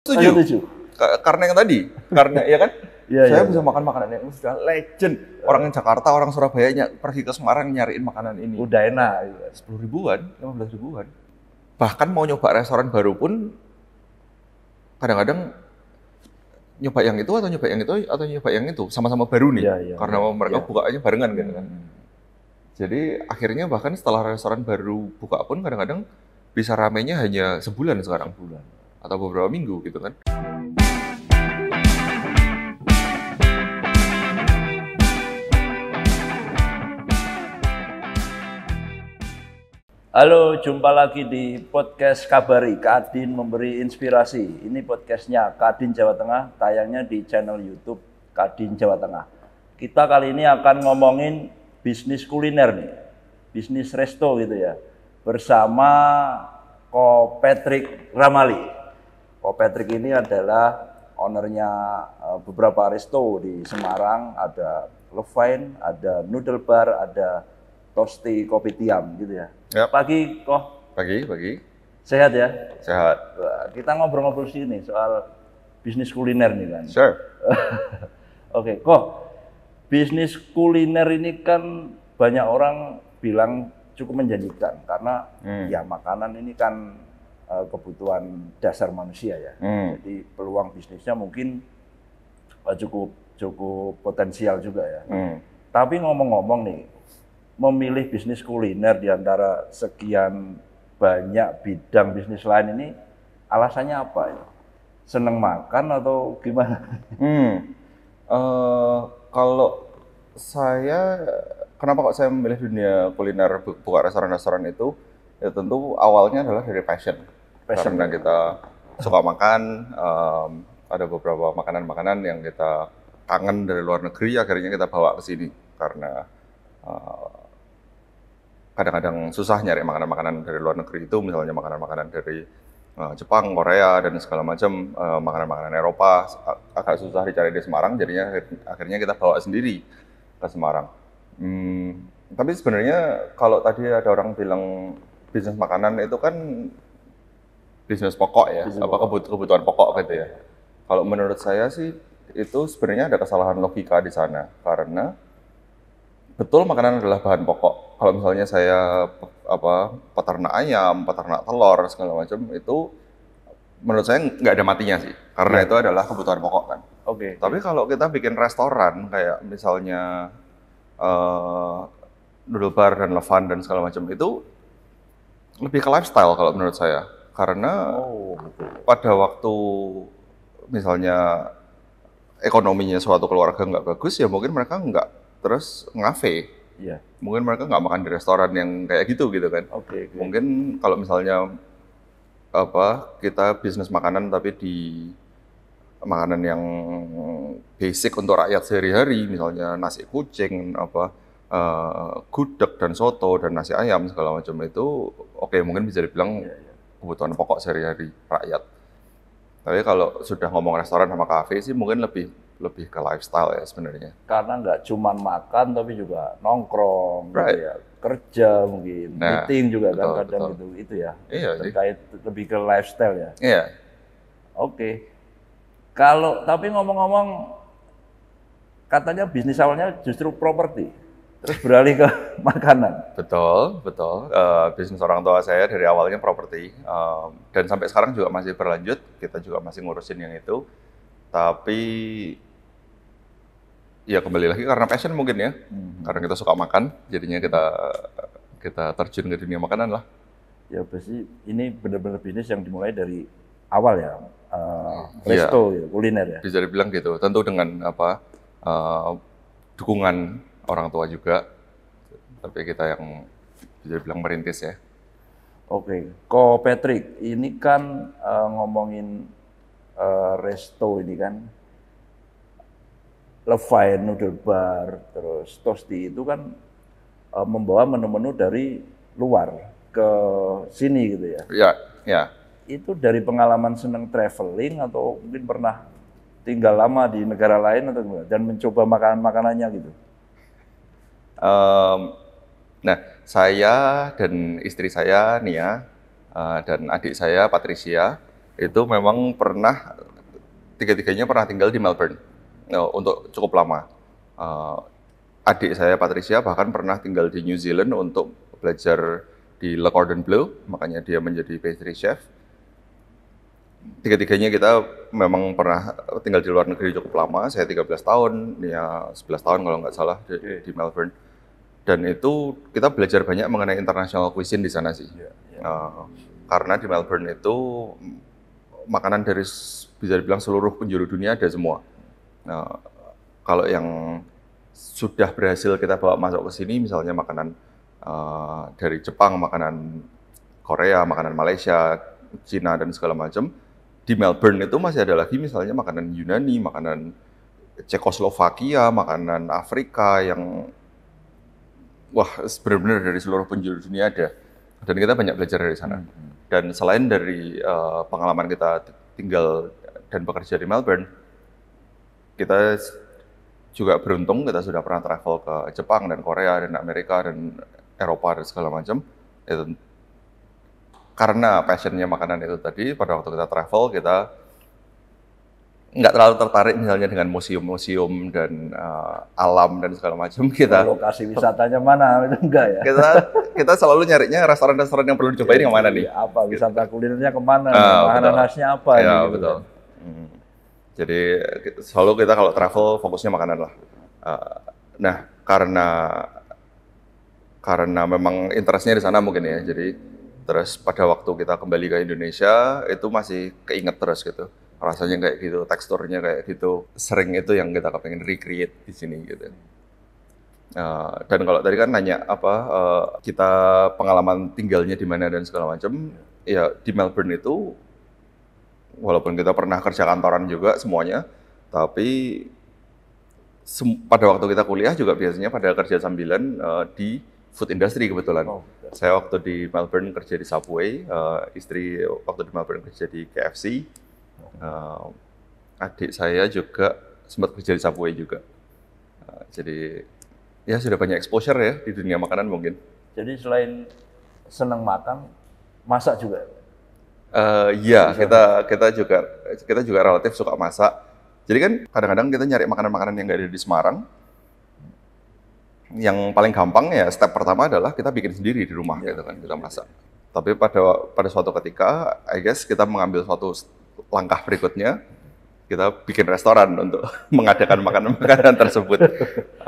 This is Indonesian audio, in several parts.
Setuju. Karena yang tadi, karena ya kan, ya, saya ya. bisa makan makanan yang sudah legend. Orang yang Jakarta, orang Surabaya nya pergi ke Semarang nyariin makanan ini. Udah enak. Sepuluh ribuan, lima belas ribuan. Bahkan mau nyoba restoran baru pun, kadang-kadang nyoba yang itu atau nyoba yang itu atau nyoba yang itu sama-sama baru nih. Ya, ya, karena ya. mereka iya. buka aja barengan gitu kan. Hmm. Jadi akhirnya bahkan setelah restoran baru buka pun kadang-kadang bisa ramenya hanya sebulan sekarang. Sebulan atau beberapa minggu gitu kan. Halo, jumpa lagi di podcast Kabari, Kadin memberi inspirasi. Ini podcastnya Kadin Jawa Tengah, tayangnya di channel Youtube Kadin Jawa Tengah. Kita kali ini akan ngomongin bisnis kuliner nih, bisnis resto gitu ya, bersama Ko Patrick Ramali. Pak Patrick ini adalah ownernya eh, beberapa resto di Semarang, ada Levine, ada Noodle Bar, ada Tosti Kopi Tiam gitu ya. Ya. Pagi kok. Pagi, pagi. Sehat ya? Sehat. Kita ngobrol-ngobrol sini soal bisnis kuliner nih kan. Sure. Oke, okay. kok bisnis kuliner ini kan banyak orang bilang cukup menjanjikan karena hmm. ya makanan ini kan uh, kebutuhan dasar manusia ya. Hmm. Jadi peluang bisnisnya mungkin uh, cukup cukup potensial juga ya. Hmm. Tapi ngomong-ngomong nih, memilih bisnis kuliner di antara sekian banyak bidang bisnis lain ini alasannya apa ya? Seneng makan atau gimana? Hmm. Uh, kalau saya kenapa kok saya memilih dunia kuliner buka restoran-restoran itu? Ya tentu awalnya adalah dari passion passion. karena kita suka makan um, ada beberapa makanan-makanan yang kita kangen dari luar negeri akhirnya kita bawa ke sini karena uh, kadang-kadang susah nyari makanan-makanan dari luar negeri itu misalnya makanan-makanan dari uh, Jepang, Korea dan segala macam uh, makanan-makanan Eropa agak susah dicari di Semarang jadinya akhirnya kita bawa sendiri ke Semarang. Hmm, tapi sebenarnya kalau tadi ada orang bilang bisnis makanan itu kan bisnis pokok ya, bisnis apa pokok. kebutuhan pokok gitu ya. Kalau menurut saya sih itu sebenarnya ada kesalahan logika di sana karena betul makanan adalah bahan pokok. Kalau misalnya saya apa peternak ayam, peternak telur segala macam itu menurut saya nggak ada matinya sih karena ya. itu adalah kebutuhan pokok kan. Oke. Okay. Tapi kalau kita bikin restoran kayak misalnya uh, bar dan levan dan segala macam itu lebih ke lifestyle kalau menurut saya karena oh, pada waktu misalnya ekonominya suatu keluarga nggak bagus ya mungkin mereka nggak terus ngafe yeah. mungkin mereka nggak makan di restoran yang kayak gitu gitu kan okay, okay. mungkin kalau misalnya apa kita bisnis makanan tapi di makanan yang basic untuk rakyat sehari-hari misalnya nasi kucing apa uh, gudeg dan soto dan nasi ayam segala macam itu oke okay, mungkin bisa dibilang yeah, yeah kebutuhan pokok sehari-hari rakyat. Tapi kalau sudah ngomong restoran sama kafe sih mungkin lebih lebih ke lifestyle ya sebenarnya. Karena nggak cuma makan tapi juga nongkrong, gitu right. ya. kerja mungkin, nah, meeting juga kan betul, kan kadang betul. gitu itu ya. Iya, terkait sih. lebih ke lifestyle ya. Iya. Oke. Kalau tapi ngomong-ngomong katanya bisnis awalnya justru properti terus beralih ke makanan. Betul, betul. Uh, bisnis orang tua saya dari awalnya properti uh, dan sampai sekarang juga masih berlanjut. Kita juga masih ngurusin yang itu. Tapi ya kembali lagi karena passion mungkin ya. Hmm. Karena kita suka makan, jadinya kita kita terjun ke dunia makanan lah. Ya pasti ini benar-benar bisnis yang dimulai dari awal ya. Uh, resto ya, ya, kuliner ya. Bisa dibilang gitu. Tentu dengan apa uh, dukungan orang tua juga, tapi kita yang bisa bilang merintis ya. Oke, okay. Ko Patrick, ini kan uh, ngomongin uh, resto ini kan, Levi Noodle Bar, terus Tosti itu kan uh, membawa menu-menu dari luar ke sini gitu ya? Ya, ya. Itu dari pengalaman seneng traveling atau mungkin pernah tinggal lama di negara lain atau gimana, dan mencoba makanan-makanannya gitu? Um, nah, saya dan istri saya Nia uh, dan adik saya Patricia itu memang pernah tiga-tiganya pernah tinggal di Melbourne uh, untuk cukup lama. Uh, adik saya Patricia bahkan pernah tinggal di New Zealand untuk belajar di Le Cordon Bleu, makanya dia menjadi pastry chef. Tiga-tiganya kita memang pernah tinggal di luar negeri cukup lama, saya 13 tahun, dia 11 tahun kalau nggak salah di, di Melbourne dan itu kita belajar banyak mengenai international cuisine di sana sih. Yeah, yeah. Uh, karena di Melbourne itu makanan dari bisa dibilang seluruh penjuru dunia ada semua. Uh, kalau yang sudah berhasil kita bawa masuk ke sini, misalnya makanan uh, dari Jepang, makanan Korea, makanan Malaysia, Cina dan segala macam. Di Melbourne itu masih ada lagi misalnya makanan Yunani, makanan Cekoslovakia, makanan Afrika yang wah benar-benar dari seluruh penjuru dunia ada dan kita banyak belajar dari sana. Dan selain dari uh, pengalaman kita tinggal dan bekerja di Melbourne, kita juga beruntung kita sudah pernah travel ke Jepang dan Korea dan Amerika dan Eropa dan segala macam. Itu karena passionnya makanan itu tadi, pada waktu kita travel kita nggak terlalu tertarik misalnya dengan museum-museum dan uh, alam dan segala macam kita lokasi wisatanya mana itu enggak ya kita kita selalu nyarinya restoran-restoran yang perlu dicobain yang mana nih iya, apa wisata kulinernya kemana uh, makanan khasnya apa ya, gitu betul hmm. jadi selalu kita kalau travel fokusnya makanan lah uh, nah karena karena memang interestnya di sana mungkin ya jadi terus pada waktu kita kembali ke Indonesia itu masih keinget terus gitu rasanya kayak gitu, teksturnya kayak gitu. Sering itu yang kita kepengen recreate di sini gitu. Uh, dan kalau tadi kan nanya apa uh, kita pengalaman tinggalnya di mana dan segala macam, iya. ya di Melbourne itu walaupun kita pernah kerja kantoran juga semuanya, tapi sem pada waktu kita kuliah juga biasanya pada kerja sambilan uh, di food industry kebetulan. Oh, iya. Saya waktu di Melbourne kerja di Subway, uh, istri waktu di Melbourne kerja di KFC, uh, adik saya juga sempat kerja di Subway juga. Uh, jadi ya sudah banyak exposure ya di dunia makanan mungkin. Jadi selain senang makan, masak juga. Uh, iya, kita kita juga kita juga relatif suka masak. Jadi kan kadang-kadang kita nyari makanan-makanan yang nggak ada di Semarang. Yang paling gampang ya step pertama adalah kita bikin sendiri di rumah ya, gitu kan kita masak. Tapi pada pada suatu ketika, I guess kita mengambil suatu langkah berikutnya kita bikin restoran untuk mengadakan makanan-makanan tersebut.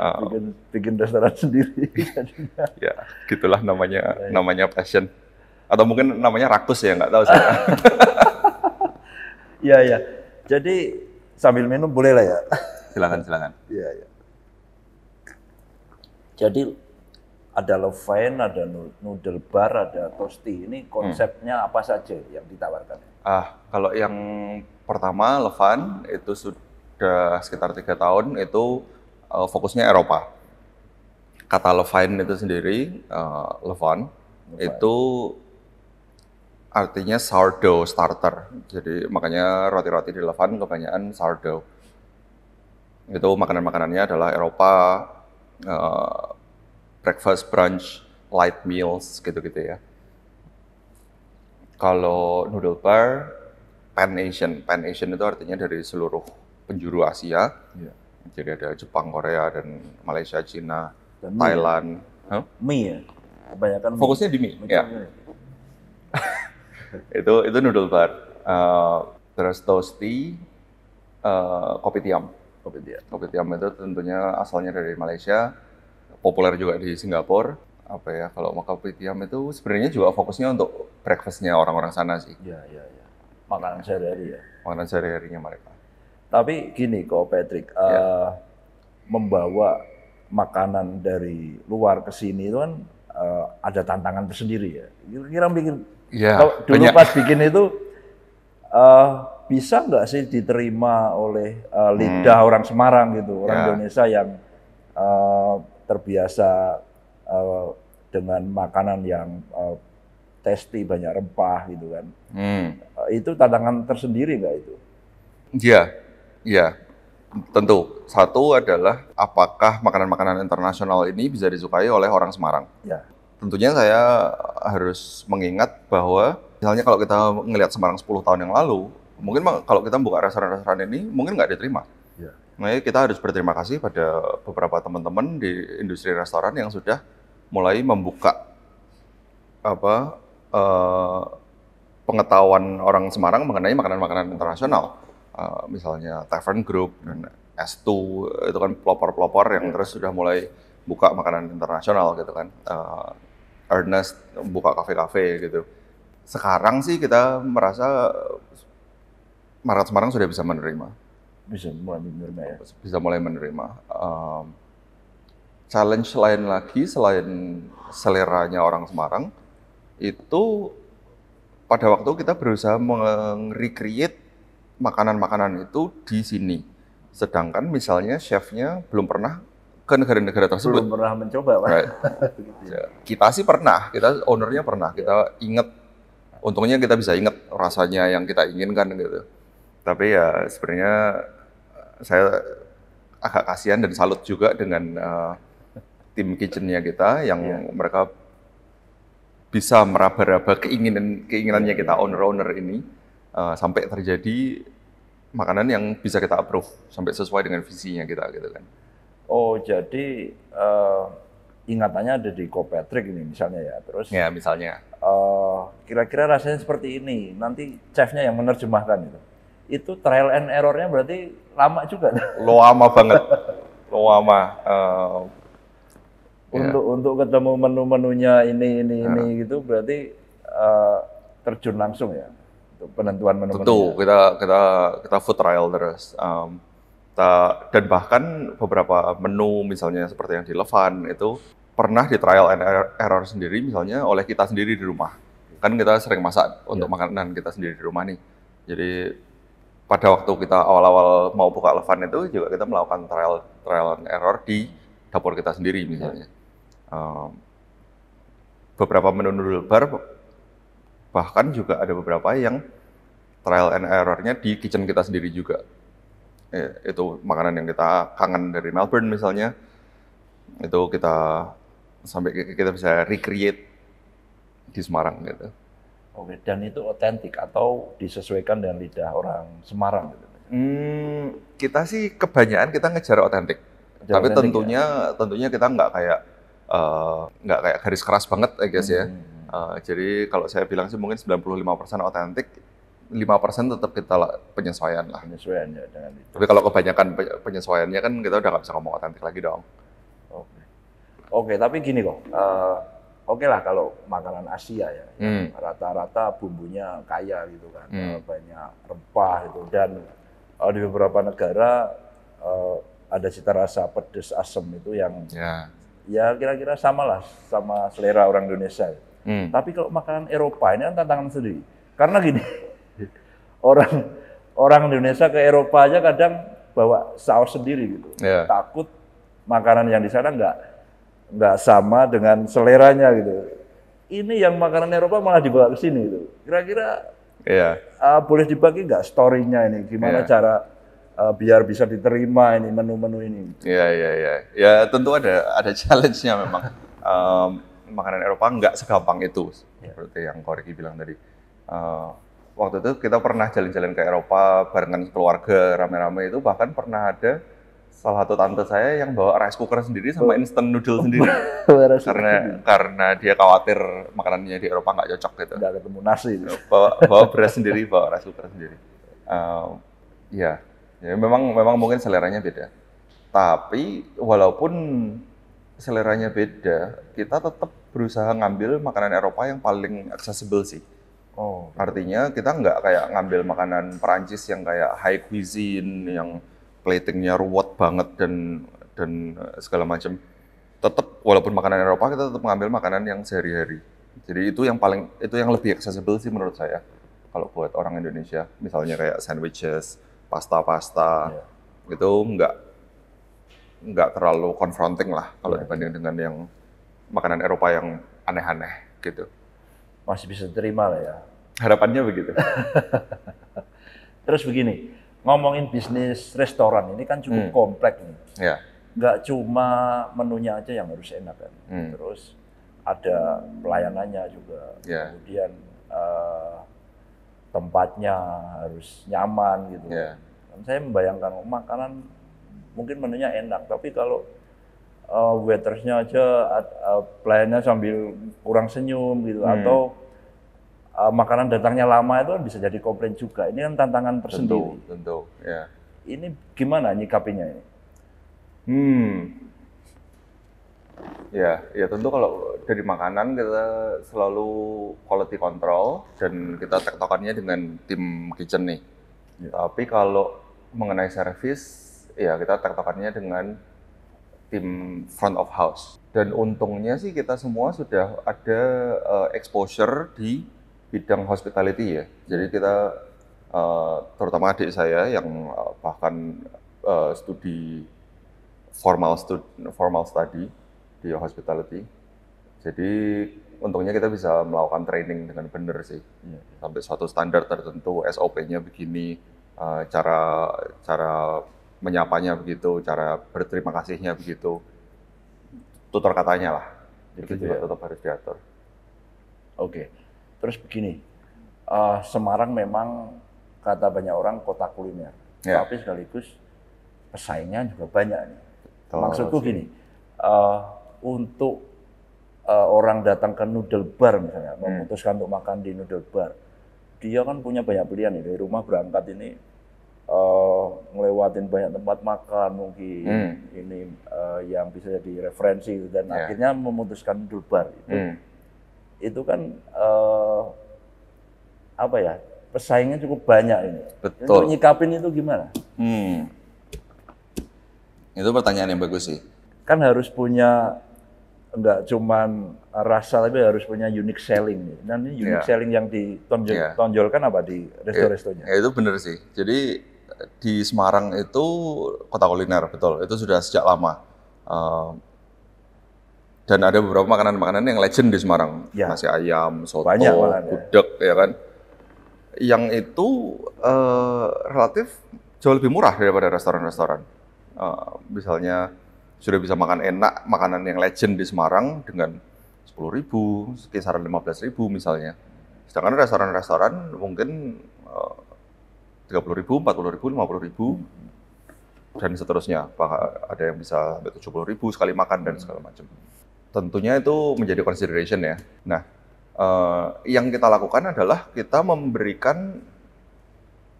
Oh. bikin, bikin restoran sendiri. ya, gitulah namanya ya. namanya passion. Atau mungkin namanya rakus ya, nggak tahu saya. Iya, iya. Jadi sambil minum boleh lah ya. silakan, silakan. Iya, iya. Jadi ada lovein, ada noodle bar, ada tosti. Ini konsepnya hmm. apa saja yang ditawarkan? Ah, kalau yang pertama Levan itu sudah sekitar tiga tahun itu uh, fokusnya Eropa. Kata Levine itu sendiri uh, Levan itu artinya sourdough starter. Jadi makanya roti-roti di Levan kebanyakan sourdough. Itu makanan-makanannya adalah Eropa, uh, breakfast, brunch, light meals gitu-gitu ya. Kalau noodle bar pan Asian, pan Asian itu artinya dari seluruh penjuru Asia. Yeah. Jadi ada Jepang, Korea, dan Malaysia, Cina, dan ya? Thailand. Mie, ya? Kebanyakan mie. Fokusnya di mie, ya. itu itu noodle bar. Uh, terus toasty, uh, eh, kopi tiam. Kopi tiam. Kopi tiam itu tentunya asalnya dari Malaysia, populer juga di Singapura apa ya kalau Makapitiam itu sebenarnya juga fokusnya untuk breakfastnya orang-orang sana sih. Iya iya iya. Makanan sehari-hari ya. Makanan sehari-harinya mereka. Tapi gini kok Patrick, ya. uh, membawa makanan dari luar ke sini itu kan uh, ada tantangan tersendiri ya. Kira-kira bikin, ya, kalau dulu banyak. pas bikin itu uh, bisa nggak sih diterima oleh uh, lidah hmm. orang Semarang gitu, orang ya. Indonesia yang uh, terbiasa uh, dengan makanan yang uh, tasty banyak rempah gitu kan. Hmm. Uh, itu tantangan tersendiri nggak itu? Iya, iya. Tentu. Satu adalah apakah makanan-makanan internasional ini bisa disukai oleh orang Semarang? Ya. Tentunya saya harus mengingat bahwa misalnya kalau kita ngelihat Semarang 10 tahun yang lalu, mungkin kalau kita buka restoran-restoran ini mungkin nggak diterima. Ya. kita harus berterima kasih pada beberapa teman-teman di industri restoran yang sudah mulai membuka apa uh, pengetahuan orang Semarang mengenai makanan-makanan internasional. Uh, misalnya Tavern Group dan S2 itu kan pelopor-pelopor yang iya. terus sudah mulai buka makanan internasional gitu kan. Uh, Ernest buka kafe-kafe gitu. Sekarang sih kita merasa masyarakat Semarang sudah bisa menerima. Bisa mulai menerima ya. Bisa mulai menerima. Uh, challenge lain lagi selain seleranya orang Semarang itu pada waktu kita berusaha meng-recreate makanan-makanan itu di sini. Sedangkan misalnya chefnya belum pernah ke negara-negara tersebut. Belum pernah mencoba, Pak. Right. Ya, kita sih pernah, kita ownernya pernah, kita inget. Untungnya kita bisa inget rasanya yang kita inginkan gitu. Tapi ya sebenarnya eh, saya agak kasihan dan salut juga dengan uh, tim kitchennya kita yang yeah. mereka bisa meraba-raba keinginan keinginannya kita iya, iya. owner-owner ini uh, sampai terjadi makanan yang bisa kita approve sampai sesuai dengan visinya kita gitu kan. Oh jadi uh, ingatannya ada di Kopetrik ini misalnya ya terus. Ya misalnya. kira eh, kira-kira rasanya seperti ini nanti chefnya yang menerjemahkan itu. Itu trial and errornya berarti lama juga. Lama banget, lama. Uh, Iya. untuk untuk ketemu menu-menunya ini ini yeah. ini iya. gitu berarti uh, terjun langsung ya untuk penentuan menu Tentu kita kita kita food trial terus. Um, kita, dan bahkan beberapa menu misalnya seperti yang di Levan itu pernah di trial and error sendiri misalnya oleh kita sendiri di rumah. Kan kita sering masak yeah. untuk iya. makanan kita sendiri di rumah nih. Jadi pada waktu kita awal-awal mau buka Levan itu juga kita melakukan trial trial and error di dapur kita sendiri misalnya. Yeah beberapa menu noodle bar bahkan juga ada beberapa yang trial and error-nya di kitchen kita sendiri juga. ya, itu makanan yang kita kangen dari Melbourne misalnya. Itu kita sampai kita bisa recreate di Semarang gitu. Oke, dan itu otentik atau disesuaikan dengan lidah orang Semarang gitu. Hmm, kita sih kebanyakan kita ngejar otentik. Tapi ya? tentunya ya? tentunya kita nggak kayak Eh, nggak uh, kayak garis keras banget, I guess ya. Uh, jadi kalau saya bilang sih mungkin 95% otentik, 5% tetap kita penyesuaian lah. Penyesuaian ya dengan itu. Tapi kalau kebanyakan penyesuaiannya kan kita udah nggak bisa ngomong otentik lagi dong. Oke. Okay. Oke, okay, tapi gini kok. Uh, Oke okay lah kalau makanan Asia ya, rata hmm. rata-rata bumbunya kaya gitu kan, hmm. banyak rempah gitu dan uh, di beberapa negara uh, ada cita rasa pedes asem itu yang yeah ya kira-kira samalah sama selera orang Indonesia. Hmm. Tapi kalau makanan Eropa ini kan tantangan sendiri. Karena gini, orang orang Indonesia ke Eropa aja kadang bawa saus sendiri gitu. Yeah. Takut makanan yang di sana nggak nggak sama dengan seleranya gitu. Ini yang makanan Eropa malah dibawa ke sini gitu. Kira-kira yeah. Iya. uh, boleh dibagi nggak story-nya ini? Gimana yeah. cara uh, biar bisa diterima ini menu-menu ini. Iya iya iya. Ya tentu ada ada challenge-nya memang. um, makanan Eropa nggak segampang itu iya. seperti yang Koriki bilang tadi. Uh, waktu itu kita pernah jalan-jalan ke Eropa barengan keluarga rame-rame itu bahkan pernah ada salah satu tante saya yang bawa rice cooker sendiri sama oh. instant noodle oh, sendiri karena karena dia khawatir makanannya di Eropa nggak cocok gitu nggak ketemu nasi bawa bawa beras sendiri bawa rice cooker sendiri uh, ya Ya, memang memang mungkin seleranya beda. Tapi walaupun seleranya beda, kita tetap berusaha ngambil makanan Eropa yang paling accessible sih. Oh. Gitu. Artinya kita nggak kayak ngambil makanan Perancis yang kayak high cuisine, yang platingnya ruwet banget dan dan eh, segala macam. Tetap walaupun makanan Eropa kita tetap ngambil makanan yang sehari-hari. Jadi itu yang paling itu yang lebih accessible sih menurut saya kalau buat orang Indonesia. Misalnya kayak sandwiches, pasta-pasta yeah. itu nggak nggak terlalu confronting lah kalau yeah. dibanding dengan yang makanan Eropa yang aneh-aneh gitu. Masih bisa terima lah ya. Harapannya begitu. Terus begini, ngomongin bisnis restoran ini kan cukup hmm. kompleks nih. Yeah. Nggak cuma menunya aja yang harus enak kan. Hmm. Terus ada pelayanannya juga. Yeah. Kemudian uh, tempatnya harus nyaman gitu. Yeah. Saya membayangkan oh, makanan mungkin menunya enak, tapi kalau uh, waitersnya aja uh, pelayannya sambil kurang senyum gitu hmm. atau uh, makanan datangnya lama itu kan bisa jadi komplain juga. Ini kan tantangan tersendiri. Tentu, tentu. Ya. Yeah. Ini gimana nyikapinya ini? Hmm, Ya, ya tentu kalau dari makanan kita selalu quality control dan kita tektokannya dengan tim kitchen nih. Ya. Tapi kalau mengenai service, ya kita tektokannya dengan tim front of house. Dan untungnya sih kita semua sudah ada uh, exposure di bidang hospitality ya. Jadi kita uh, terutama adik saya yang eh, bahkan uh, studi formal studi, formal study di hospitality. Jadi untungnya kita bisa melakukan training dengan benar sih. hmm. Sampai suatu standar tertentu, SOP-nya begini, eh, cara cara menyapanya begitu, cara berterima kasihnya begitu. tutor katanya lah. jadi juga ya. tetap harus diatur. Oke. Terus begini, uh, Semarang memang kata banyak orang kota kuliner. Yeah. Tapi sekaligus pesaingnya juga banyak nih. Maksudku gini, uh, untuk uh, orang datang ke noodle bar misalnya, hmm. memutuskan untuk makan di noodle bar, dia kan punya banyak pilihan ya dari rumah berangkat ini uh, ngelewatin banyak tempat makan mungkin hmm. ini uh, yang bisa jadi referensi gitu, dan yeah. akhirnya memutuskan noodle bar itu, hmm. itu kan uh, apa ya pesaingnya cukup banyak ini. Betul. Untuk nyikapin itu gimana? Hmm. Itu pertanyaan yang bagus sih. Kan harus punya enggak cuman rasa tapi harus punya unique selling. Dan ini unique yeah. selling yang ditonjolkan iya. yeah. apa di ya, resto-restonya? Ya, itu benar sih. Jadi di Semarang itu kota kuliner betul. Itu sudah sejak lama. Uh, dan ada beberapa makanan-makanan yang legend di Semarang. Yeah. Nasi ayam, soto, Banyak malah, ya. gudeg, ya. ya kan. Yang itu uh, relatif jauh lebih murah daripada restoran-restoran. Uh, misalnya sudah bisa makan enak makanan yang legend di Semarang dengan 10.000 ribu, kisaran ribu misalnya. Sedangkan restoran-restoran mungkin eh, tiga puluh ribu, empat ribu, lima ribu, dan seterusnya. Bahkan ada yang bisa sampai tujuh ribu sekali makan dan segala macam. Tentunya itu menjadi consideration ya. Nah, uh, yang kita lakukan adalah kita memberikan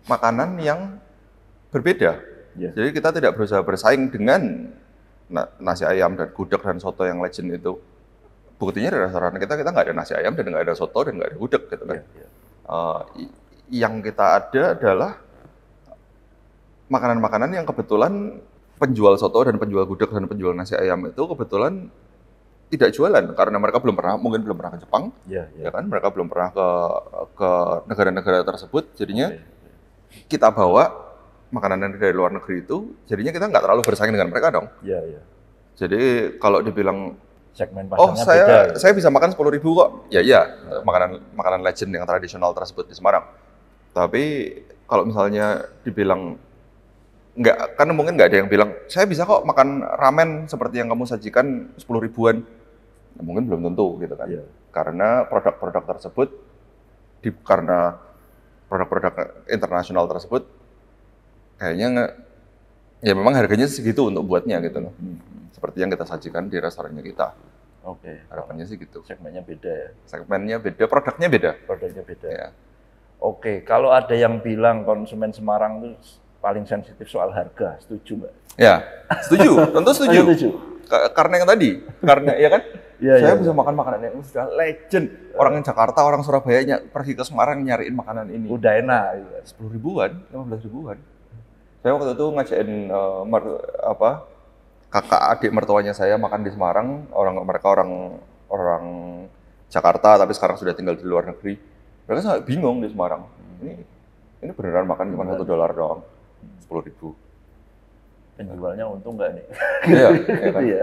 makanan yang berbeda. Yeah. Jadi kita tidak berusaha bersaing dengan nasi ayam dan gudeg dan soto yang legend itu buktinya dari restoran kita kita nggak ada nasi ayam dan nggak ada soto dan nggak ada gudeg gitu kan. Yeah, yeah. Uh, yang kita ada adalah makanan-makanan yang kebetulan penjual soto dan penjual gudeg dan penjual nasi ayam itu kebetulan tidak jualan karena mereka belum pernah mungkin belum pernah ke Jepang, yeah, yeah. ya kan mereka belum pernah ke ke negara-negara tersebut jadinya okay, iya. yeah. kita bawa makanan dari luar negeri itu, jadinya kita nggak terlalu bersaing dengan mereka dong. Iya, iya. Jadi kalau dibilang segmen oh, saya, beda. Ya? saya bisa makan sepuluh ribu kok. Ya iya, nah. makanan makanan legend yang tradisional tersebut di Semarang. Tapi kalau misalnya dibilang nggak kan mungkin nggak ada yang bilang saya bisa kok makan ramen seperti yang kamu sajikan sepuluh ribuan. Nah, mungkin belum tentu gitu kan. Iya. Karena produk-produk tersebut di karena produk-produk internasional tersebut kayaknya nggak ya memang harganya segitu untuk buatnya gitu loh. Hmm. Seperti yang kita sajikan di restorannya kita. Oke. Okay. Harapannya sih gitu. Segmennya beda ya. Segmennya beda, produknya beda. Produknya beda. Ya. Oke, okay. kalau ada yang bilang konsumen Semarang itu paling sensitif soal harga, setuju nggak? Ya, setuju. Tentu oh, setuju. setuju. Karena yang tadi, karena ya kan, ya, saya ya, bisa makan makanan yang sudah legend. Orang yang Jakarta, orang Surabaya pergi ke Semarang nyariin makanan ini. Udah enak. Iya. Sepuluh ribuan, lima belas ribuan. Saya waktu itu ngajakin uh, eh, mer, apa kakak adik mertuanya saya makan di Semarang. Orang mereka orang orang Jakarta tapi sekarang sudah tinggal di luar negeri. Mereka sangat bingung di Semarang. Ini ini beneran makan cuma satu dolar doang, sepuluh ribu. Penjualnya untung nggak nih? iya, iya kan? iya.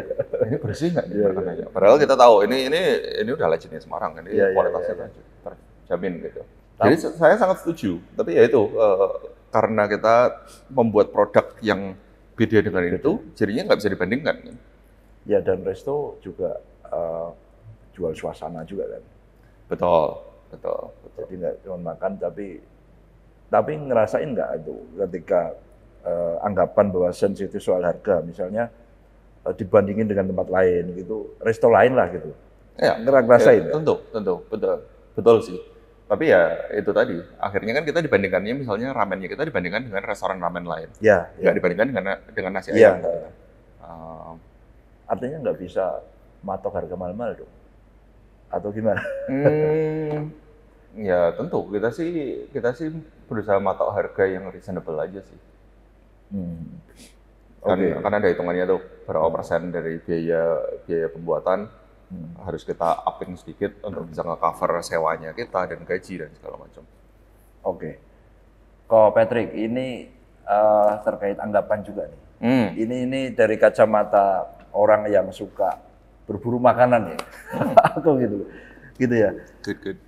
Ini bersih nggak nih iya, iya, Iya. Padahal kita tahu ini ini ini udah legendnya Semarang kan? ini iya, iya, kualitasnya iya, iya. terjamin gitu. Jadi saya sangat setuju, tapi ya itu uh, karena kita membuat produk yang beda dengan beda. itu, jadinya nggak bisa dibandingkan. Kan? Ya dan resto juga uh, jual suasana juga kan. Betul, betul, betul. Jadi nggak cuma makan tapi tapi ngerasain nggak itu ketika uh, anggapan bahwa sensitif soal harga misalnya uh, dibandingin dengan tempat lain gitu, resto lain lah gitu. Ya, ngerasain. Ya, tentu, tentu, betul, betul sih. Tapi ya itu tadi, akhirnya kan kita dibandingkannya misalnya ramennya kita dibandingkan dengan restoran ramen lain. Iya. Nggak ya. dibandingkan dengan dengan nasi ya. ayam. Iya. Uh, Artinya nggak bisa matok harga mahal-mahal dong? Atau gimana? Hmm, ya tentu kita sih kita sih berusaha matok harga yang reasonable aja sih. Hmm. Kan, kan ada hitungannya tuh berapa persen dari biaya biaya pembuatan harus kita upping sedikit untuk bisa cover sewanya kita dan gaji dan segala macam. Oke. Kok Patrick, ini uh, terkait anggapan juga nih. Hmm. Ini ini dari kacamata orang yang suka berburu makanan ya. Hmm. gitu. Gitu ya. Good, good.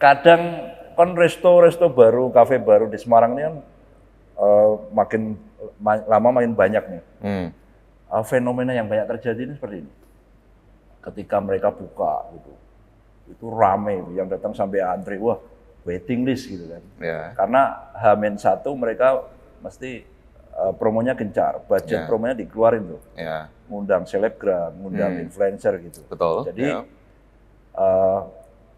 Kadang kan resto-resto baru, kafe baru di Semarang ini kan uh, makin ma lama makin banyak nih. Hmm. Uh, fenomena yang banyak terjadi ini seperti ini ketika mereka buka gitu. Itu rame yang datang sampai antri, wah waiting list gitu kan. Yeah. Karena h satu mereka mesti uh, promonya gencar, budget yeah. promonya dikeluarin tuh. Yeah. Ngundang selebgram, ngundang hmm. influencer gitu. Betul. Jadi yeah. Ya. uh,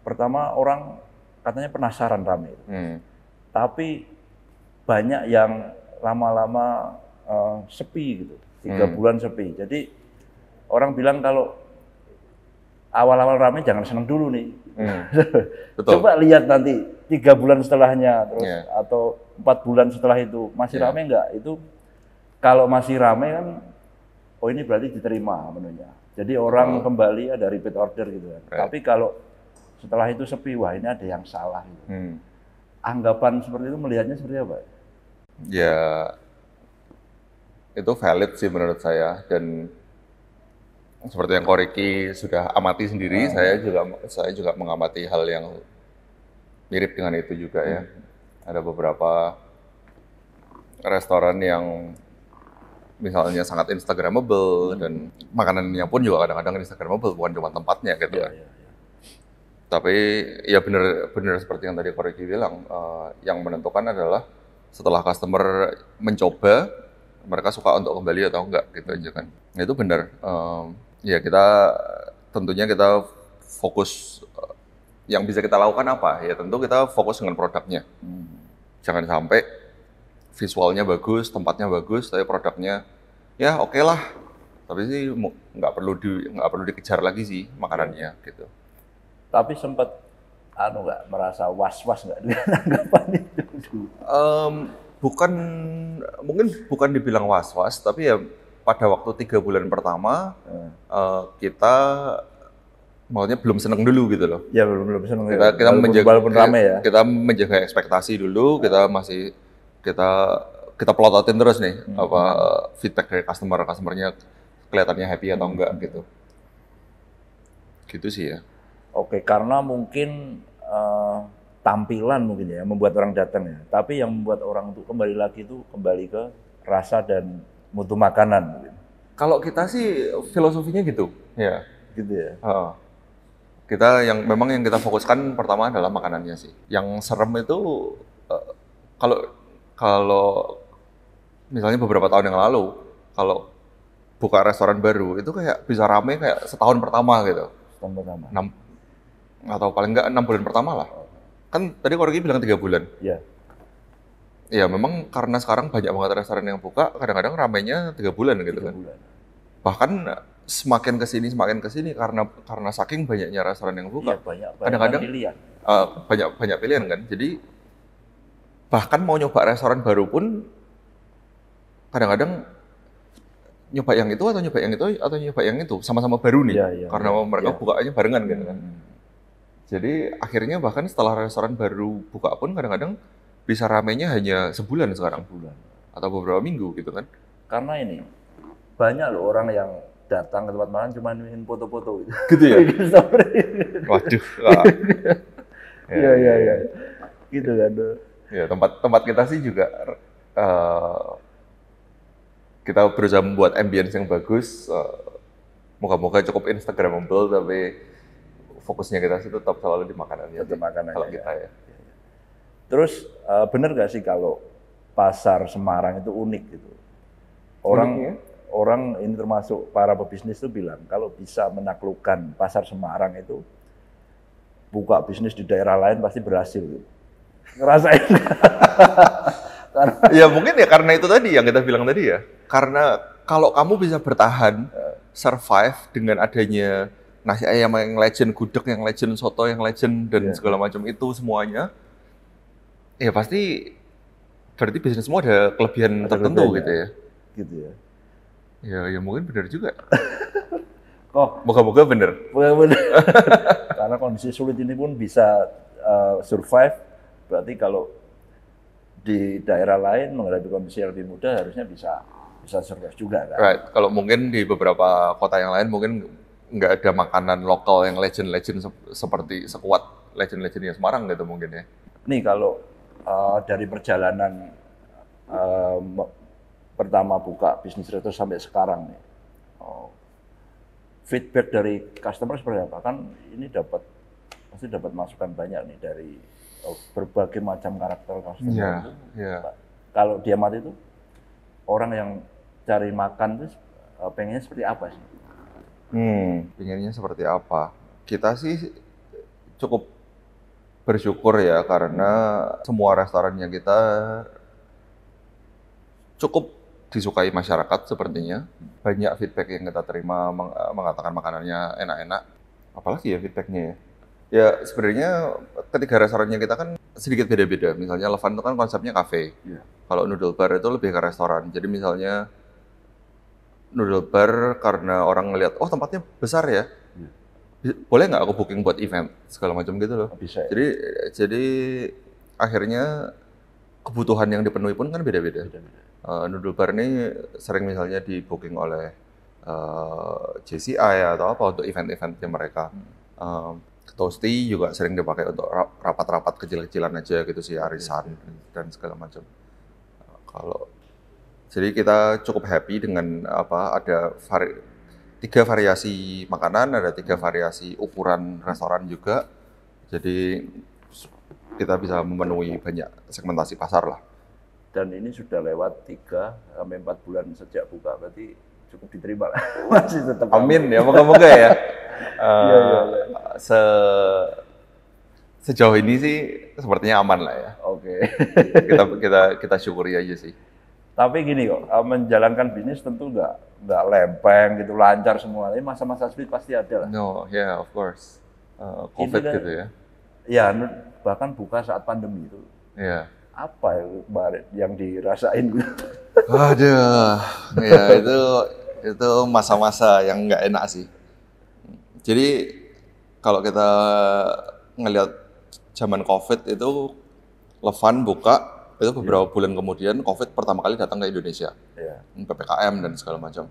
pertama orang katanya penasaran rame. Hmm. Tapi banyak yang lama-lama uh, sepi gitu tiga hmm. bulan sepi jadi orang bilang kalau awal-awal rame jangan seneng dulu nih. Hmm. Betul. Coba lihat nanti tiga bulan setelahnya terus yeah. atau empat bulan setelah itu masih yeah. rame nggak? Itu kalau masih rame kan, oh ini berarti diterima menunya. Jadi orang oh. kembali ada repeat order gitu kan. Right. Tapi kalau setelah itu sepi, wah ini ada yang salah. Gitu. Hmm. Anggapan seperti itu melihatnya seperti apa? Ya itu valid sih menurut saya dan seperti yang Koriki sudah amati sendiri, hmm. saya juga saya juga mengamati hal yang mirip dengan itu juga ya. Hmm. Ada beberapa restoran yang misalnya sangat instagramable hmm. dan makanannya pun juga kadang-kadang instagramable bukan cuma tempatnya gitu yeah, kan. Yeah, yeah. Tapi ya benar benar seperti yang tadi Koriki bilang, uh, yang menentukan adalah setelah customer mencoba mereka suka untuk kembali atau enggak gitu aja kan. Nah, itu benar. Uh, Ya kita tentunya kita fokus eh, yang bisa kita lakukan apa? Ya tentu kita fokus dengan produknya. Hmm. Jangan sampai visualnya bagus, tempatnya bagus, tapi produknya ya oke okay lah. Tapi sih nggak perlu di nggak perlu dikejar lagi sih makanannya hmm. gitu. Tapi sempat anu nggak merasa was-was nggak dengan anggapan itu? Um, bukan mungkin bukan dibilang was-was, tapi ya pada waktu tiga bulan pertama hmm. uh, kita maksudnya belum seneng dulu gitu loh. Ya belum belum seneng. Kita, ya. kita walaupun, menjaga walaupun rame ya. Kita menjaga ekspektasi dulu. Hmm. Kita masih kita kita pelototin terus nih hmm. apa feedback dari customer customernya kelihatannya happy atau hmm. enggak gitu. Gitu sih ya. Oke karena mungkin uh, tampilan mungkin ya membuat orang datang ya. Tapi yang membuat orang untuk kembali lagi itu kembali ke rasa dan mutu makanan. Kalau kita sih filosofinya gitu, ya. Gitu ya. Uh, kita yang memang yang kita fokuskan pertama adalah makanannya sih. Yang serem itu uh, kalau misalnya beberapa tahun yang lalu kalau buka restoran baru itu kayak bisa rame kayak setahun pertama gitu. Setahun pertama. Enam atau paling enggak enam bulan pertama lah. Oh. Kan tadi Korgi bilang tiga bulan. Iya. Yeah ya memang karena sekarang banyak banget restoran yang buka, kadang-kadang ramainya tiga bulan gitu 3 kan. Bulan. Bahkan semakin ke sini semakin ke sini karena karena saking banyaknya restoran yang buka. Iya, kadang-kadang pilihan. Uh, banyak banyak pilihan kan. Jadi bahkan mau nyoba restoran baru pun kadang-kadang nyoba yang itu atau nyoba yang itu atau nyoba yang itu sama-sama baru nih ya, ya, karena ya, mereka ya. bukanya barengan gitu kan. Hmm. Jadi akhirnya bahkan setelah restoran baru buka pun kadang-kadang bisa ramenya hanya sebulan sekarang bulan atau beberapa minggu gitu kan karena ini banyak loh orang yang datang ke tempat makan cuma ingin foto-foto gitu. gitu ya waduh iya iya iya ya gitu kan ya tempat tempat kita sih juga uh, kita berusaha membuat ambience yang bagus moga eh, moga-moga cukup instagramable tapi fokusnya kita sih tetap selalu di makanan ya makanannya kalau iya. kita ya Terus uh, eh, benar gak sih kalau pasar Semarang itu unik gitu? Orang unik, ya? orang ini termasuk para pebisnis itu bilang kalau bisa menaklukkan pasar Semarang itu buka bisnis di daerah lain pasti berhasil. Gitu. Ngerasain. karena, ya mungkin ya karena itu tadi yang kita bilang tadi ya. Karena kalau kamu bisa bertahan, ya. survive dengan adanya nasi ayam yang legend, gudeg yang legend, soto yang legend dan yeah. segala macam itu semuanya, ya pasti berarti bisnis semua ada kelebihan ada tertentu kelebihan gitu ya. Gitu ya. Ya, ya mungkin benar juga. oh, moga-moga benar. Moga-moga. Karena kondisi sulit ini pun bisa uh, survive. Berarti kalau di daerah lain menghadapi kondisi yang lebih mudah harusnya bisa bisa survive juga kan. Right. Kalau mungkin di beberapa kota yang lain mungkin nggak ada makanan lokal yang legend-legend se seperti sekuat legend-legendnya Semarang gitu mungkin ya. Nih kalau uh, dari perjalanan uh, pertama buka bisnis itu sampai sekarang nih, uh, feedback dari customer seperti apa? Kan ini dapat pasti dapat masukan banyak nih dari uh, berbagai macam karakter customer. Yeah, Yeah. Kalau dia mati itu orang yang cari makan terus eh, pengennya seperti apa sih? Hmm, pengennya seperti apa? Kita sih cukup bersyukur ya karena semua restorannya kita cukup disukai masyarakat sepertinya. Banyak feedback yang kita terima meng mengatakan makanannya enak-enak. Apalagi ya feedbacknya ya. Ya sebenarnya ketiga restorannya kita kan sedikit beda-beda. Misalnya Levan itu kan konsepnya kafe. Yeah. Kalau Noodle Bar itu lebih ke restoran. Jadi misalnya Noodle Bar karena orang ngelihat, oh tempatnya besar ya boleh nggak aku booking buat event segala macam gitu loh. Bisa. Ya. Jadi jadi akhirnya kebutuhan yang dipenuhi pun kan beda-beda. Uh, eh, noodle bar ini sering misalnya di booking oleh uh, eh, JCI atau apa untuk event-eventnya mereka. Hmm. Uh, Toasty juga sering dipakai untuk rapat-rapat kecil-kecilan aja gitu sih arisan hmm. dan segala macam. kalau jadi kita cukup happy dengan apa ada vari, tiga variasi makanan, ada tiga variasi ukuran restoran juga. Jadi kita bisa memenuhi banyak segmentasi pasar lah. Dan ini sudah lewat tiga sampai empat bulan sejak buka, berarti cukup diterima lah. Masih tetap amin, ya, moga-moga ya. uh, ya, ya, Se sejauh ini sih sepertinya aman lah ya. Oke. Okay. kita kita kita syukuri aja sih. Tapi gini kok, eh, menjalankan bisnis tentu enggak nggak lempeng gitu lancar semua. Ini masa-masa sulit pasti ada lah. No, yeah, of course. Uh, gitu COVID kan, gitu ya. Ya, bahkan buka saat pandemi itu. Iya. Yeah. Apa ya, yang dirasain gitu ada ya itu itu masa-masa yang nggak enak sih. Jadi kalau kita ngelihat zaman COVID itu Levan buka itu iya. beberapa yeah. bulan kemudian COVID pertama kali datang ke Indonesia. Yeah. Hmm, PPKM dan segala macam.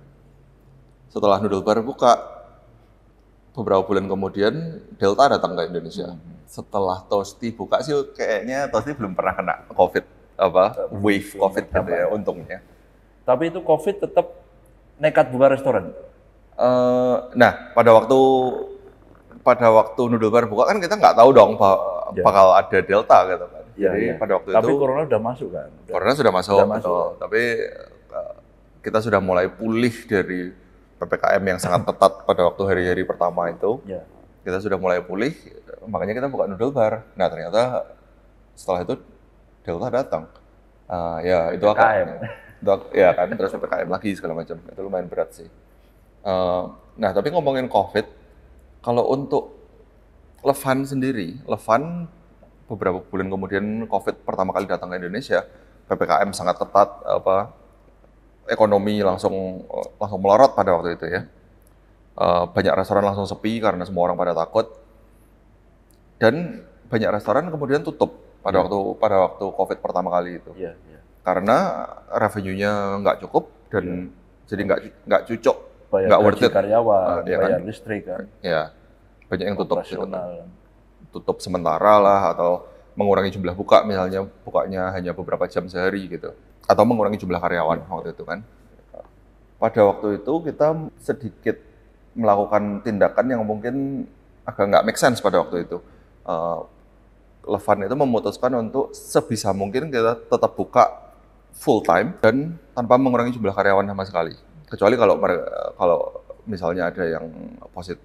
Setelah Noodle Bar buka, beberapa bulan kemudian Delta datang ke Indonesia. Hmm. Setelah Tosti buka sih kayaknya Tosti belum pernah kena COVID apa eh, wave COVID gitu ya untungnya. Tapi itu COVID tetap nekat buka restoran. Uh, nah pada waktu pada waktu noodle bar buka kan kita nggak tahu dong iya. bakal yeah. ada Delta gitu kan. Ya, Jadi ya. pada waktu Tapi itu. Tapi corona sudah masuk kan? Udah, corona sudah masuk. Sudah masuk. Betul. Kan? Tapi eh, kita sudah mulai pulih dari ppkm yang sangat ketat pada waktu hari-hari pertama itu. Ya. Kita sudah mulai pulih, makanya kita buka noodle bar. Nah ternyata setelah itu Delta datang. Uh, ya itu PPKM. akan, ya kan terus ppkm lagi segala macam. Itu lumayan berat sih. Uh, nah tapi ngomongin covid, kalau untuk Levan sendiri, Levan beberapa bulan kemudian COVID pertama kali datang ke Indonesia, PPKM sangat ketat, apa ekonomi langsung eh, langsung melorot pada waktu itu ya. Uh, banyak restoran langsung sepi karena semua orang pada takut. Dan banyak restoran kemudian tutup pada yeah. waktu pada waktu COVID pertama kali itu. Yeah, yeah. Karena revenue-nya nggak cukup dan yeah. jadi nggak nggak cocok, nggak worth it. Karyawan, uh, ya kan? listrik kan. Ya, banyak yang tutup. Gitu. Kan tutup sementara lah atau mengurangi jumlah buka misalnya bukanya hanya beberapa jam sehari gitu atau mengurangi jumlah karyawan waktu itu kan pada waktu itu kita sedikit melakukan tindakan yang mungkin agak nggak make sense pada waktu itu uh, Levan itu memutuskan untuk sebisa mungkin kita tetap buka full time dan tanpa mengurangi jumlah karyawan sama sekali kecuali kalau kalau misalnya ada yang positif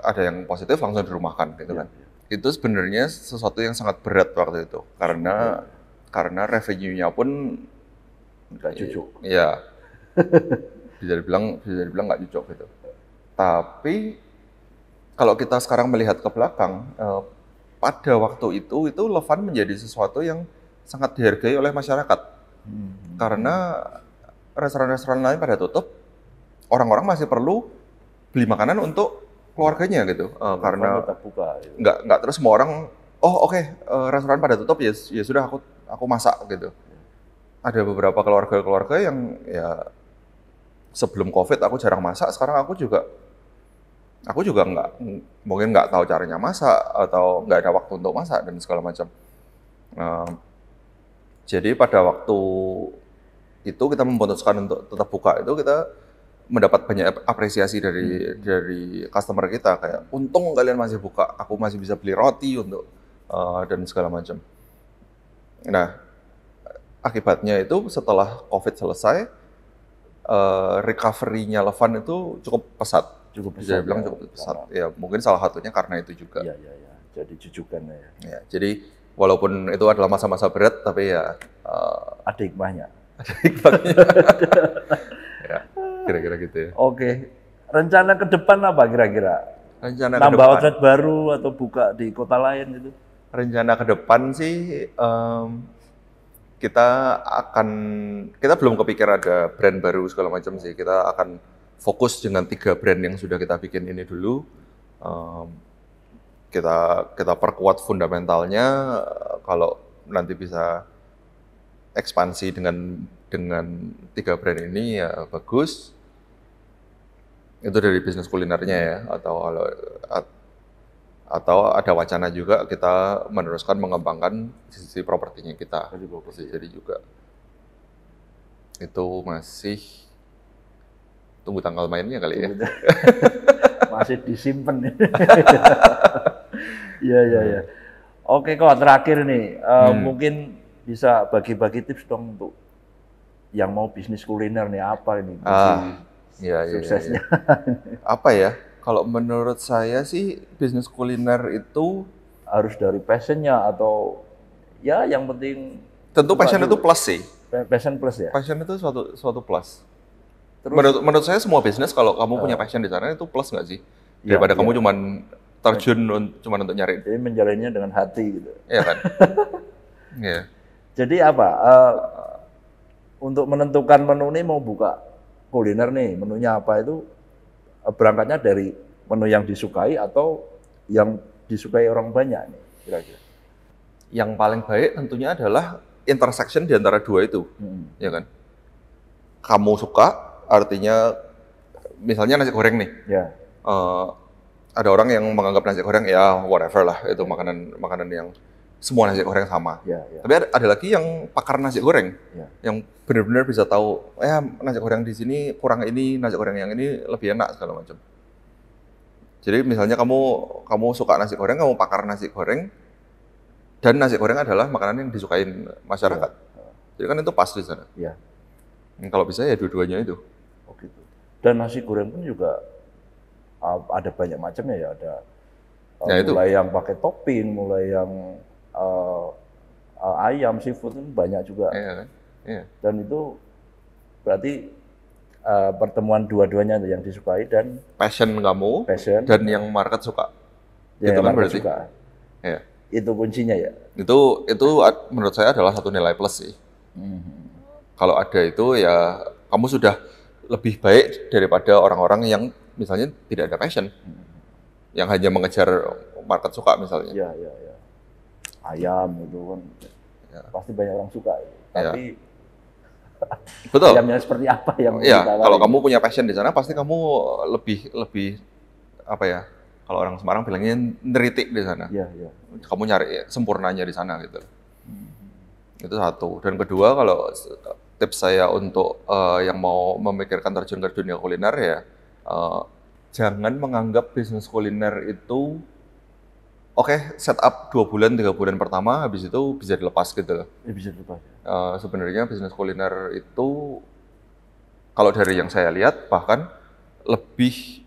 ada yang positif langsung dirumahkan gitu ya. kan iya itu sebenarnya sesuatu yang sangat berat waktu itu karena hmm. karena revenue-nya pun nggak cocok. Iya. iya. bisa dibilang bisa dibilang nggak cocok gitu. Tapi kalau kita sekarang melihat ke belakang eh, pada waktu itu itu Levan menjadi sesuatu yang sangat dihargai oleh masyarakat. Hmm. Karena restoran-restoran lain pada tutup, orang-orang masih perlu beli makanan untuk keluarganya gitu uh, karena tetap gitu. nggak nggak terus semua orang oh oke okay, uh, eh, restoran pada tutup ya ya sudah aku aku masak gitu ada beberapa keluarga-keluarga yang ya sebelum covid aku jarang masak sekarang aku juga aku juga nggak mungkin nggak tahu caranya masak atau nggak ada waktu untuk masak dan segala macam uh, jadi pada waktu itu kita memutuskan untuk tetap buka itu kita mendapat banyak apresiasi dari hmm. dari customer kita kayak untung kalian masih buka aku masih bisa beli roti untuk uh, dan segala macam nah akibatnya itu setelah covid selesai uh, recovery-nya Levan itu cukup pesat cukup pesat, bisa bilang ya, cukup pesat ya mungkin salah satunya karena itu juga ya, ya, ya. jadi jujukan ya. ya jadi walaupun itu adalah masa-masa berat tapi ya uh, ada hikmahnya ada hikmahnya Kira-kira gitu ya. Oke. Rencana ke depan apa kira-kira? Rencana Nambah outlet baru atau buka di kota lain gitu? Rencana ke depan sih um, kita akan kita belum kepikir ada brand baru segala macam sih. Kita akan fokus dengan tiga brand yang sudah kita bikin ini dulu. Um, kita kita perkuat fundamentalnya kalau nanti bisa ekspansi dengan dengan tiga brand ini ya bagus itu dari bisnis kulinernya ya, atau atau ada wacana juga kita meneruskan mengembangkan sisi propertinya kita. Jadi, jadi juga itu masih tunggu tanggal mainnya kali ya. masih disimpan. ya ya ya Oke kok terakhir nih uh, hmm. mungkin bisa bagi-bagi tips dong untuk yang mau bisnis kuliner nih apa ini? Ah ya, suksesnya. Ya, ya. Apa ya? Kalau menurut saya sih bisnis kuliner itu harus dari passionnya atau ya yang penting tentu passion itu plus sih. Passion plus ya. Passion itu suatu suatu plus. Terus, menurut menurut saya semua bisnis kalau kamu uh, punya passion di sana itu plus nggak sih ya, daripada ya, kamu ya. cuman terjun iya. cuma untuk nyari. Jadi menjalannya dengan hati gitu. Iya kan. Iya. yeah. Jadi apa? Uh, untuk menentukan menu ini mau buka kuliner nih, menunya apa itu eh, berangkatnya dari menu yang disukai atau yang disukai orang banyak nih kira-kira. Yang paling baik tentunya adalah intersection di antara dua itu, hmm. ya kan? Kamu suka artinya misalnya nasi goreng nih. Ya. Uh, ada orang yang menganggap nasi goreng ya whatever lah itu makanan makanan yang semua nasi goreng sama. Ya, ya. Tapi ada, ada lagi yang pakar nasi goreng, ya. yang benar-benar bisa tahu, eh nasi goreng di sini kurang ini, nasi goreng yang ini lebih enak segala macam. Jadi misalnya kamu kamu suka nasi goreng, kamu pakar nasi goreng, dan nasi goreng adalah makanan yang disukain masyarakat. Ya. ya. Jadi kan itu pas di sana. Ya. Hmm, kalau bisa ya dua-duanya itu. Oh gitu. Dan nasi goreng pun juga ada banyak macamnya ya, ada ya, eh, mulai itu. yang pakai topping, mulai yang uh, uh, ayam, seafood itu banyak juga. Iya, kan? iya. Dan itu berarti uh, pertemuan dua-duanya yang disukai dan passion kamu passion, dan yang market suka. Ya, itu kan berarti. Suka. Iya. Itu kuncinya ya. Itu itu menurut saya adalah satu nilai plus sih. Mm -hmm. Kalau ada itu ya kamu sudah lebih baik daripada orang-orang yang misalnya tidak ada passion. Mhm. Yang hanya mengejar market suka misalnya. Ya, ya, ya ayam gitu kan ya. pasti banyak orang suka ya. tapi ya. betul ayamnya seperti apa yang ya, kalau kamu punya passion di sana pasti kamu lebih lebih apa ya kalau orang Semarang bilangnya neritik di sana ya, ya. kamu nyari sempurnanya di sana gitu hmm. itu satu dan kedua kalau tips saya untuk uh, yang mau memikirkan terjun ke dunia kuliner ya uh, jangan menganggap bisnis kuliner itu oke okay, setup dua bulan tiga bulan pertama habis itu bisa dilepas gitu loh. Ya, bisa dilepas. Uh, Sebenarnya bisnis kuliner itu kalau dari yang saya lihat bahkan lebih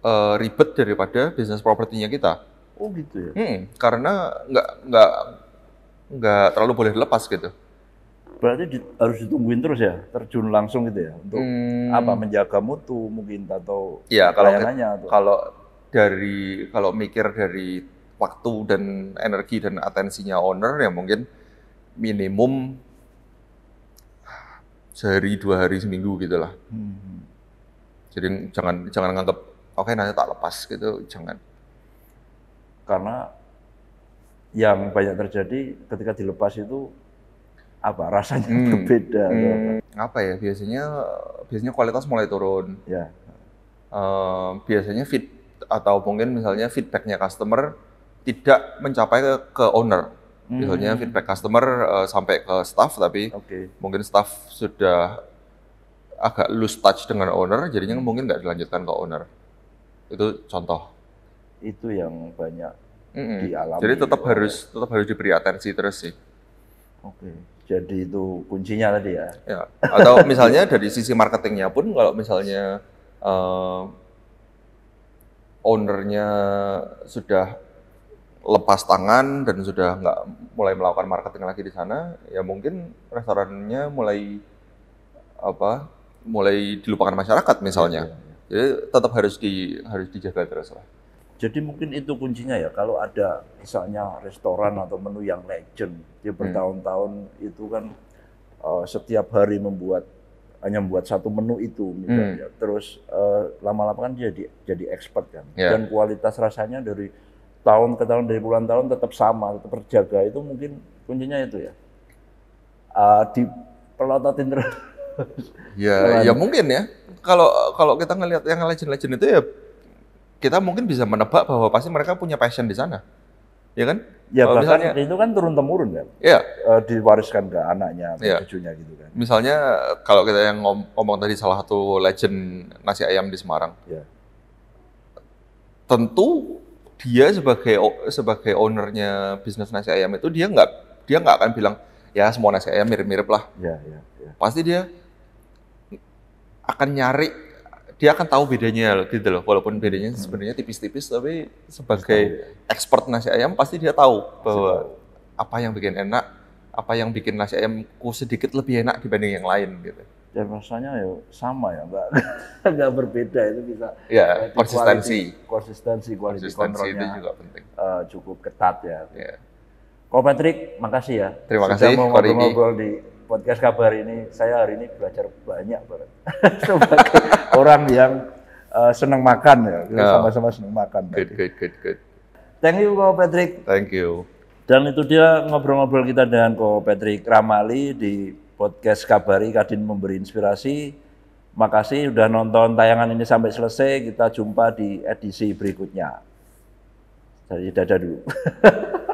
uh, ribet daripada bisnis propertinya kita. Oh gitu ya. Hmm, karena nggak nggak nggak terlalu boleh dilepas gitu. Berarti di, harus ditungguin terus ya, terjun langsung gitu ya untuk hmm. apa menjaga mutu mungkin atau ya, kalau atau... kalau dari kalau mikir dari waktu dan energi dan atensinya owner ya mungkin minimum sehari dua hari seminggu gitulah. Hmm. Jadi jangan jangan nganggap oke okay, nanti tak lepas gitu jangan. Karena yang banyak terjadi ketika dilepas itu apa rasanya hmm. berbeda. Ya hmm. Kan? Apa ya biasanya biasanya kualitas mulai turun. Ya. Uh, biasanya fit atau mungkin misalnya feedbacknya customer tidak mencapai ke, ke owner. Hmm. Misalnya feedback customer uh, sampai ke staff tapi okay. mungkin staff sudah agak loose touch dengan owner, jadinya hmm. mungkin nggak dilanjutkan ke owner. Itu contoh. Itu yang banyak mm -hmm. dialami. Jadi tetap oleh. harus tetap harus diberi atensi terus sih. Oke. Okay. Jadi itu kuncinya tadi ya. ya. Atau misalnya dari sisi marketingnya pun kalau misalnya uh, ownernya sudah lepas tangan dan sudah nggak mulai melakukan marketing lagi di sana, ya mungkin restorannya mulai apa? Mulai dilupakan masyarakat misalnya. Ya, ya, ya. Jadi tetap harus di harus dijaga terus lah. Jadi mungkin itu kuncinya ya kalau ada misalnya restoran atau menu yang legend dia hmm. bertahun-tahun itu kan uh, setiap hari membuat hanya membuat satu menu itu misalnya. Hmm. Terus eh, lama-lama uh, kan jadi jadi expert kan. Yeah. Dan kualitas rasanya dari tahun ke tahun dari bulan tahun tetap sama, tetap terjaga. Itu mungkin kuncinya itu ya. Uh, di pelototin terus. ya, ya mungkin ya. Kalau kalau kita ngelihat yang legend-legend itu ya kita mungkin bisa menebak bahwa pasti mereka punya passion di sana. Ya kan? Ya Kalau bahkan misalnya, itu kan turun temurun kan. Ya. Iya. E, diwariskan ke anaknya, iya. cucunya gitu kan. Misalnya kalau kita yang ngomong tadi salah satu legend nasi ayam di Semarang. Iya. Tentu dia sebagai sebagai ownernya bisnis nasi ayam itu dia nggak dia nggak akan bilang ya semua nasi ayam mirip-mirip lah. Iya, iya, iya. Pasti dia akan nyari dia akan tahu bedanya gitu loh walaupun bedanya hmm. sebenarnya tipis-tipis tapi sebagai expert nasi ayam pasti dia tahu bahwa apa yang bikin enak apa yang bikin nasi ayamku sedikit lebih enak dibanding yang lain gitu ya, dan rasanya ya sama ya mbak nggak berbeda itu bisa ya konsistensi quality, konsistensi kualitasnya itu juga penting uh, cukup ketat ya yeah. Ko Patrick makasih ya terima Sudah kasih mau ngobrol-ngobrol di podcast kabar ini saya hari ini belajar banyak banget sebagai orang yang uh, eh, senang makan ya oh. sama-sama senang makan. Good, good, good, good. Thank you, Ko Patrick. Thank you. Dan itu dia ngobrol-ngobrol kita dengan Ko Patrick Ramali di podcast Kabari Kadin memberi inspirasi. Makasih sudah nonton tayangan ini sampai selesai. Kita jumpa di edisi berikutnya. Dari dadah dulu.